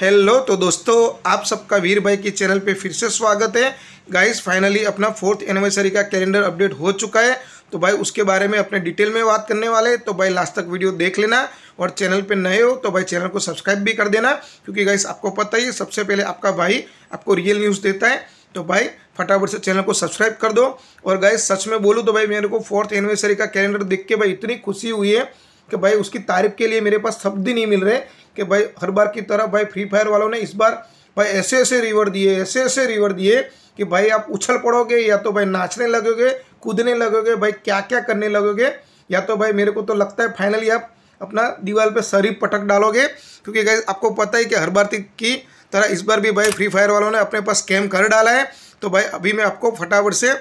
hello तो दोस्तों आप सबका वीर भाई के चैनल पे फिर से स्वागत है गाइस फाइनली अपना फोर्थ एनिवर्सरी का कैलेंडर अपडेट हो चुका है तो भाई उसके बारे में अपने डिटेल में बात करने वाले तो भाई लास्ट तक वीडियो देख लेना और चैनल पे नए हो तो भाई चैनल को सब्सक्राइब भी कर देना क्योंकि गाइस आपको पता ही सबसे पहले आपका भाई आपको रियल न्यूज़ देता है तो भाई फटाफट से चैनल को सब्सक्राइब कर दो और गाइस सच में बोलूँ तो भाई मेरे को फोर्थ एनिवर्सरी का कैलेंडर देख के भाई इतनी खुशी हुई है कि भाई उसकी तारीफ के लिए मेरे पास शब्द ही नहीं मिल रहे कि भाई हर बार की तरह भाई फ्री फायर वालों ने इस बार भाई ऐसे ऐसे रिवर दिए ऐसे ऐसे रिवर दिए कि भाई आप उछल पड़ोगे या तो भाई नाचने लगोगे कूदने लगोगे भाई क्या क्या करने लगोगे या तो भाई मेरे को तो लगता है फाइनली आप अपना दीवार पे शरीर पटक डालोगे क्योंकि गाइज आपको पता ही कि हर बार की तरह इस बार भी भाई फ्री फायर वालों ने अपने पास स्कैम कर डाला है तो भाई अभी मैं आपको फटाफट से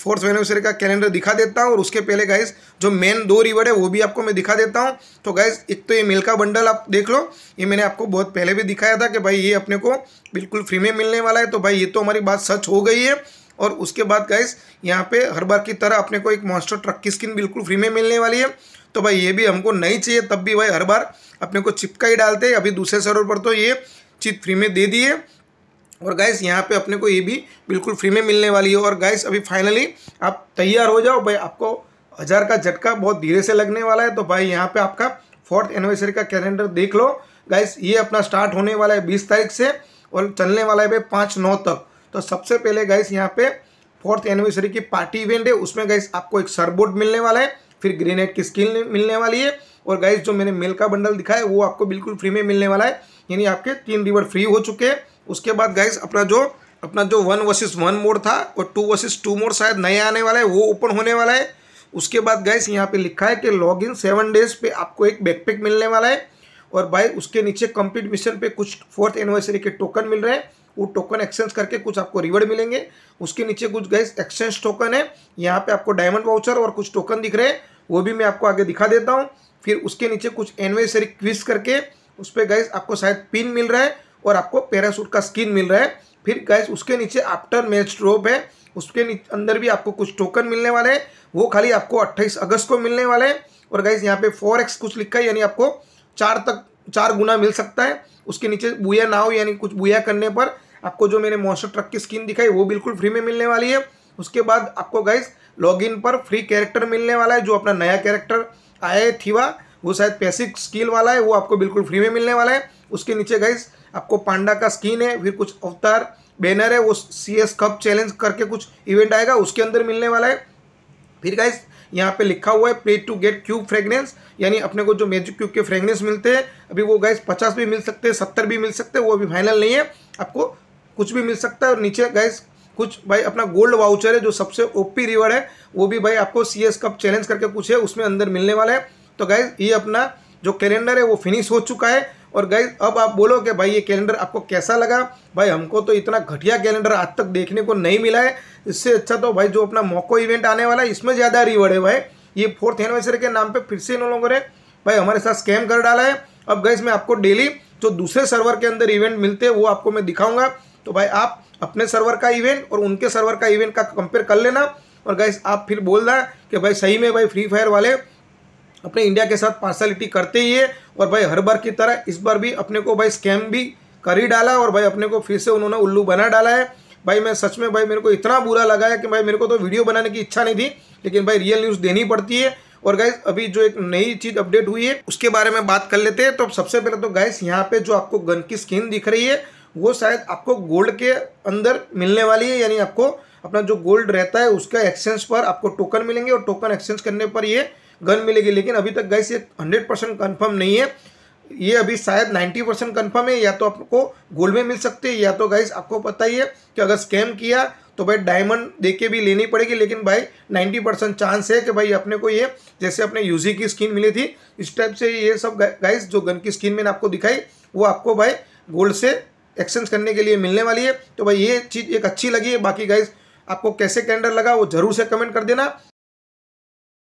फोर्थ एनिवर्सरी का कैलेंडर दिखा देता हूँ और उसके पहले गाइज जो मेन दो रिवर्ड है वो भी आपको मैं दिखा देता हूँ तो गाइज एक तो ये मिल्का बंडल आप देख लो ये मैंने आपको बहुत पहले भी दिखाया था कि भाई ये अपने को बिल्कुल फ्री में मिलने वाला है तो भाई ये तो हमारी बात सच हो गई है और उसके बाद गाइज यहाँ पे हर बार की तरह अपने को एक मॉन्स्टर ट्रक की स्किन बिल्कुल फ्री में मिलने वाली है तो भाई ये भी हमको नहीं चाहिए तब भी भाई हर बार अपने को चिपका ही डालते हैं अभी दूसरे सर्वर पर तो ये चीज़ फ्री में दे दिए और गैस यहाँ पे अपने को ये भी बिल्कुल फ्री में मिलने वाली है और गैस अभी फाइनली आप तैयार हो जाओ भाई आपको हज़ार का झटका बहुत धीरे से लगने वाला है तो भाई यहाँ पे आपका फोर्थ एनिवर्सरी का कैलेंडर देख लो गैस ये अपना स्टार्ट होने वाला है बीस तारीख से और चलने वाला है भाई पाँच नौ तक तो सबसे पहले गैस यहाँ पे फोर्थ एनिवर्सरी की पार्टी इवेंट है उसमें गैस आपको एक सरबोर्ड मिलने वाला है फिर ग्रेनेड की स्किल मिलने वाली है और गैस जो मैंने मेल का बंडल दिखाया है वो आपको बिल्कुल फ्री में मिलने वाला है यानी आपके तीन रिवर फ्री हो चुके हैं उसके बाद गाइस अपना जो अपना जो वन वर्सेस वन मोड था और टू वर्सेस टू मोड शायद नया आने वाला है वो ओपन होने वाला है उसके बाद गाइस यहाँ पे लिखा है कि लॉग इन सेवन डेज पे आपको एक बैकपैक मिलने वाला है और भाई उसके नीचे कंप्लीट मिशन पे कुछ फोर्थ एनिवर्सरी के टोकन मिल रहे हैं वो टोकन एक्सचेंज करके कुछ आपको रिवर्ड मिलेंगे उसके नीचे कुछ गाइस एक्सचेंज टोकन है यहाँ पे आपको डायमंड वाउचर और कुछ टोकन दिख रहे हैं वो भी मैं आपको आगे दिखा देता हूँ फिर उसके नीचे कुछ एनिवर्सरी क्विज करके उस पर गाइस आपको शायद पिन मिल रहा है और आपको पैरासूट का स्किन मिल रहा है फिर गैस उसके नीचे आफ्टर मैच ड्रॉप है उसके अंदर भी आपको कुछ टोकन मिलने वाले हैं वो खाली आपको 28 अगस्त को मिलने वाले हैं और गैस यहाँ पे 4x कुछ लिखा है यानी आपको चार तक चार गुना मिल सकता है उसके नीचे बुया नाव यानी कुछ बुया करने पर आपको जो मैंने मोस्टर ट्रक की स्किन दिखाई वो बिल्कुल फ्री में मिलने वाली है उसके बाद आपको गैस लॉगिन पर फ्री कैरेक्टर मिलने वाला है जो अपना नया कैरेक्टर आया है थीवा वो शायद पैसिक स्किल वाला है वो आपको बिल्कुल फ्री में मिलने वाला है उसके नीचे गैस आपको पांडा का स्किन है फिर कुछ अवतार बैनर है वो सी एस कप चैलेंज करके कुछ इवेंट आएगा उसके अंदर मिलने वाला है फिर गाइज यहाँ पे लिखा हुआ है play to get cube fragrance यानी अपने को जो मैजिक क्यूब के फ्रेगनेंस मिलते हैं अभी वो गाइज पचास भी मिल सकते हैं सत्तर भी मिल सकते हैं वो अभी फाइनल नहीं है आपको कुछ भी मिल सकता है और नीचे गैस कुछ भाई अपना गोल्ड वाउचर है जो सबसे ओपी रिवर्ड है वो भी भाई आपको सी एस कप चैलेंज करके कुछ है उसमें अंदर मिलने वाला है तो गाइज ये अपना जो कैलेंडर है वो फिनिश हो चुका है और गाइज अब आप बोलो कि भाई ये कैलेंडर आपको कैसा लगा भाई हमको तो इतना घटिया कैलेंडर आज तक देखने को नहीं मिला है इससे अच्छा तो भाई जो अपना मोको इवेंट आने वाला है इसमें ज़्यादा रिवॉर्ड है भाई ये फोर्थ एनिवर्सरी के नाम पर फिर से इन लोगों ने भाई हमारे साथ स्कैम कर डाला है अब गैस मैं आपको डेली जो दूसरे सर्वर के अंदर इवेंट मिलते हैं वो आपको मैं दिखाऊंगा तो भाई आप अपने सर्वर का इवेंट और उनके सर्वर का इवेंट का कंपेयर कर लेना और गैस आप फिर बोलना कि भाई सही में भाई फ्री फायर वाले अपने इंडिया के साथ पार्सलिटी करते ही है और भाई हर बार की तरह इस बार भी अपने को भाई स्कैम भी कर ही डाला और भाई अपने को फिर से उन्होंने उल्लू बना डाला है भाई मैं सच में भाई मेरे को इतना बुरा लगा है कि भाई मेरे को तो वीडियो बनाने की इच्छा नहीं थी लेकिन भाई रियल न्यूज़ देनी पड़ती है और गाइस अभी जो एक नई चीज़ अपडेट हुई है उसके बारे में बात कर लेते हैं तो सबसे पहले तो गाइस यहाँ पे जो आपको गन की स्किन दिख रही है वो शायद आपको गोल्ड के अंदर मिलने वाली है यानी आपको अपना जो गोल्ड रहता है उसका एक्सचेंज पर आपको टोकन मिलेंगे और टोकन एक्सचेंज करने पर ये गन मिलेगी लेकिन अभी तक गैस ये हंड्रेड परसेंट कन्फर्म नहीं है ये अभी शायद नाइन्टी परसेंट कन्फर्म है या तो आपको गोल्ड में मिल सकती है या तो गाइस आपको पता ही है कि अगर स्कैम किया तो भाई डायमंड दे के भी लेनी पड़ेगी लेकिन भाई 90 परसेंट चांस है कि भाई अपने को ये जैसे अपने यूजी की स्किन मिली थी इस टाइप से ये सब गाइस जो गन की स्किन मैंने आपको दिखाई वो आपको भाई गोल्ड से एक्सचेंज करने के लिए मिलने वाली है तो भाई ये चीज़ एक अच्छी लगी है बाकी गाइस आपको कैसे कैंडल लगा वो जरूर से कमेंट कर देना